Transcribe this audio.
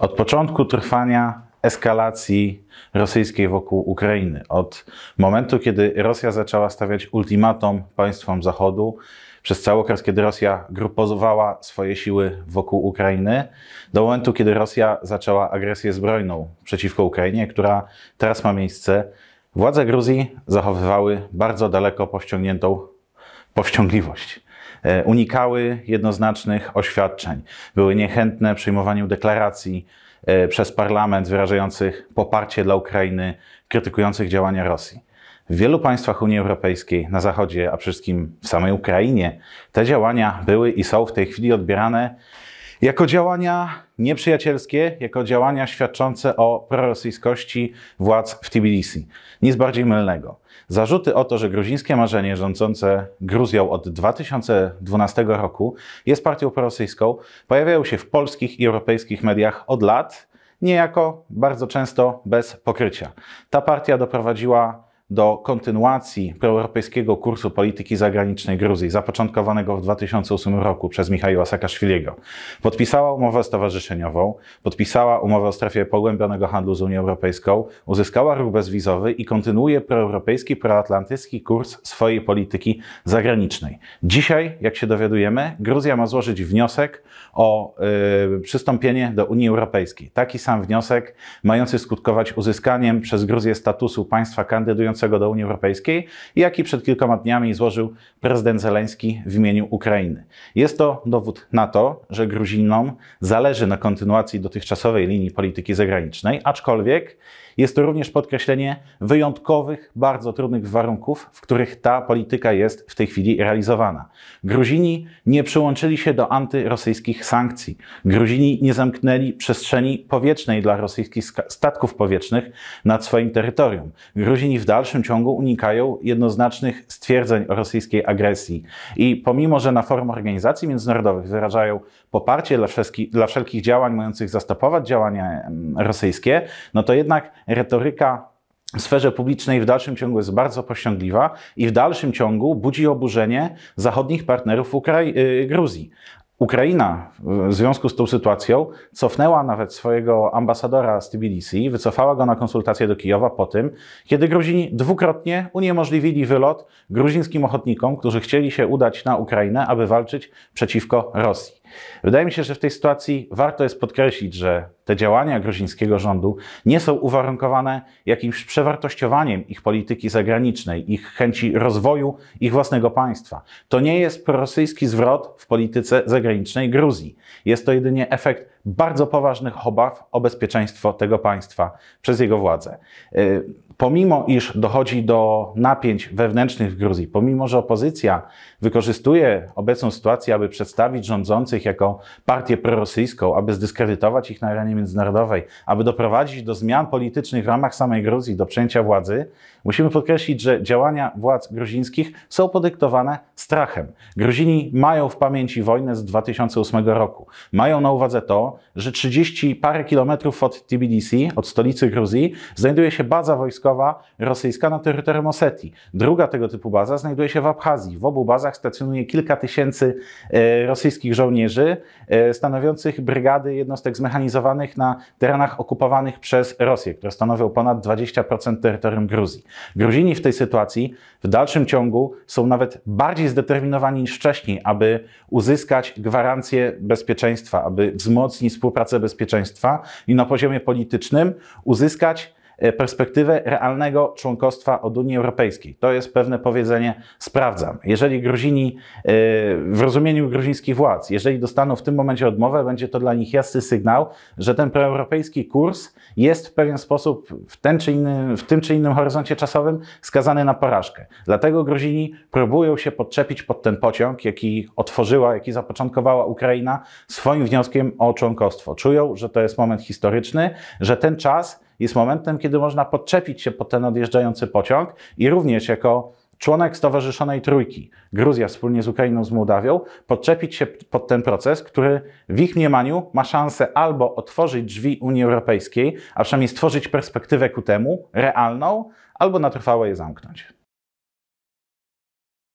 Od początku trwania eskalacji rosyjskiej wokół Ukrainy, od momentu, kiedy Rosja zaczęła stawiać ultimatum państwom Zachodu, przez cały okres, kiedy Rosja grupowała swoje siły wokół Ukrainy, do momentu, kiedy Rosja zaczęła agresję zbrojną przeciwko Ukrainie, która teraz ma miejsce, władze Gruzji zachowywały bardzo daleko powściągniętą powściągliwość. E, unikały jednoznacznych oświadczeń, były niechętne przyjmowaniu deklaracji e, przez parlament wyrażających poparcie dla Ukrainy, krytykujących działania Rosji. W wielu państwach Unii Europejskiej, na Zachodzie, a przede wszystkim w samej Ukrainie, te działania były i są w tej chwili odbierane jako działania nieprzyjacielskie, jako działania świadczące o prorosyjskości władz w Tbilisi. Nic bardziej mylnego. Zarzuty o to, że gruzińskie marzenie rządzące Gruzją od 2012 roku jest partią prorosyjską, pojawiają się w polskich i europejskich mediach od lat, niejako bardzo często bez pokrycia. Ta partia doprowadziła do kontynuacji proeuropejskiego kursu polityki zagranicznej Gruzji, zapoczątkowanego w 2008 roku przez Michała Saakaszwiliego. Podpisała umowę stowarzyszeniową, podpisała umowę o strefie pogłębionego handlu z Unią Europejską, uzyskała ruch bezwizowy i kontynuuje proeuropejski, proatlantycki kurs swojej polityki zagranicznej. Dzisiaj, jak się dowiadujemy, Gruzja ma złożyć wniosek o yy, przystąpienie do Unii Europejskiej. Taki sam wniosek mający skutkować uzyskaniem przez Gruzję statusu państwa kandydującego należącego do Unii Europejskiej, i przed kilkoma dniami złożył prezydent Zeleński w imieniu Ukrainy. Jest to dowód na to, że Gruzinom zależy na kontynuacji dotychczasowej linii polityki zagranicznej, aczkolwiek jest to również podkreślenie wyjątkowych, bardzo trudnych warunków, w których ta polityka jest w tej chwili realizowana. Gruzini nie przyłączyli się do antyrosyjskich sankcji. Gruzini nie zamknęli przestrzeni powietrznej dla rosyjskich statków powietrznych nad swoim terytorium. Gruzini w dalszym dalszym ciągu unikają jednoznacznych stwierdzeń o rosyjskiej agresji. I pomimo, że na forum organizacji międzynarodowych wyrażają poparcie dla, wszelki, dla wszelkich działań mających zastopować działania rosyjskie, no to jednak retoryka w sferze publicznej w dalszym ciągu jest bardzo pościągliwa i w dalszym ciągu budzi oburzenie zachodnich partnerów Ukrai- y, Gruzji. Ukraina w związku z tą sytuacją cofnęła nawet swojego ambasadora z Tbilisi, wycofała go na konsultacje do Kijowa po tym, kiedy Gruzini dwukrotnie uniemożliwili wylot gruzińskim ochotnikom, którzy chcieli się udać na Ukrainę, aby walczyć przeciwko Rosji. Wydaje mi się, że w tej sytuacji warto jest podkreślić, że te działania gruzińskiego rządu nie są uwarunkowane jakimś przewartościowaniem ich polityki zagranicznej, ich chęci rozwoju ich własnego państwa. To nie jest prorosyjski zwrot w polityce zagranicznej Gruzji. Jest to jedynie efekt bardzo poważnych obaw o bezpieczeństwo tego państwa przez jego władze. Y, pomimo iż dochodzi do napięć wewnętrznych w Gruzji, pomimo że opozycja wykorzystuje obecną sytuację, aby przedstawić rządzących jako partię prorosyjską, aby zdyskredytować ich na arenie międzynarodowej, aby doprowadzić do zmian politycznych w ramach samej Gruzji, do przejęcia władzy, musimy podkreślić, że działania władz gruzińskich są podyktowane strachem. Gruzini mają w pamięci wojnę z 2008 roku. Mają na uwadze to, że 30 parę kilometrów od Tbilisi, od stolicy Gruzji, znajduje się baza wojskowa rosyjska na terytorium Osetii. Druga tego typu baza znajduje się w Abchazji. W obu bazach stacjonuje kilka tysięcy e, rosyjskich żołnierzy, e, stanowiących brygady jednostek zmechanizowanych na terenach okupowanych przez Rosję, które stanowią ponad 20% terytorium Gruzji. Gruzini w tej sytuacji w dalszym ciągu są nawet bardziej zdeterminowani niż wcześniej, aby uzyskać gwarancję bezpieczeństwa, aby wzmocnić wzmocni współpracę bezpieczeństwa i na poziomie politycznym uzyskać E, perspektywę realnego członkostwa od Unii Europejskiej. To jest pewne powiedzenie sprawdzam. Jeżeli Gruzini e, w rozumieniu gruzińskich władz, jeżeli dostaną w tym momencie odmowę, będzie to dla nich jasny sygnał, że ten proeuropejski kurs jest w pewien sposób w, ten czy inny, w tym czy innym horyzoncie czasowym skazany na porażkę. Dlatego Gruzini próbują się podczepić pod ten pociąg, jaki otworzyła, jaki zapoczątkowała Ukraina swoim wnioskiem o członkostwo. Czują, że to jest moment historyczny, że ten czas jest momentem, kiedy można podczepić się pod ten odjeżdżający pociąg i również jako członek Stowarzyszonej Trójki, Gruzja wspólnie z Ukrainą, z Mołdawią, podczepić się pod ten proces, który w ich mniemaniu ma szansę albo otworzyć drzwi Unii Europejskiej, a przynajmniej stworzyć perspektywę ku temu, realną, albo na trwałe je zamknąć.